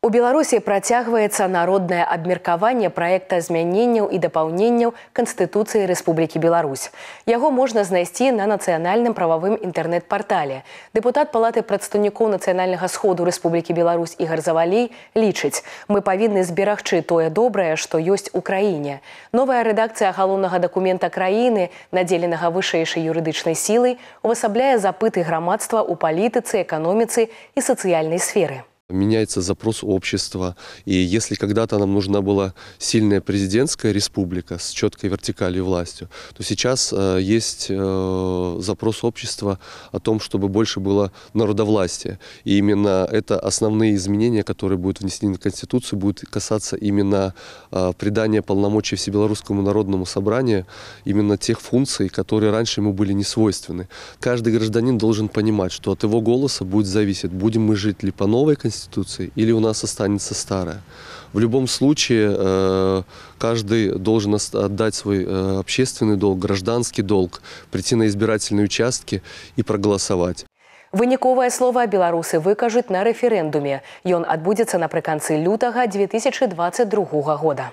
У Беларуси протягивается народное обмеркование проекта змяненняў и дапаўненняў Конституции Республики Беларусь. Его можно найти на национальном правовом интернет-портале. Депутат палаты прадстаўнікоў национального сходу Республики Беларусь Игорь Завалей лічыць: мы павінны зберагчы тое доброе, что есть у краіне. Новая редакция галоўнага документа краіны, надзеленага вышэйшай юридической силой, увасабляе запыты громадства у палітыцы, эканоміцы і сацыяльнай сферы. Меняется запрос общества. И если когда-то нам нужна была сильная президентская республика с четкой вертикалью властью, то сейчас э, есть э, запрос общества о том, чтобы больше было народовластия. И именно это основные изменения, которые будут внесены в Конституцию, будут касаться именно э, придания полномочий Всебелорусскому народному собранию, именно тех функций, которые раньше ему были не свойственны. Каждый гражданин должен понимать, что от его голоса будет зависеть, будем мы жить ли по новой Конституции, Конституции, или у нас останется старая. В любом случае, э, каждый должен отдать свой э, общественный долг, гражданский долг, прийти на избирательные участки и проголосовать. Выніковае слова белорусы выкажут на референдуме. рэферэндуме. Ён адбудзецца напрыканцы лютага 2022 года.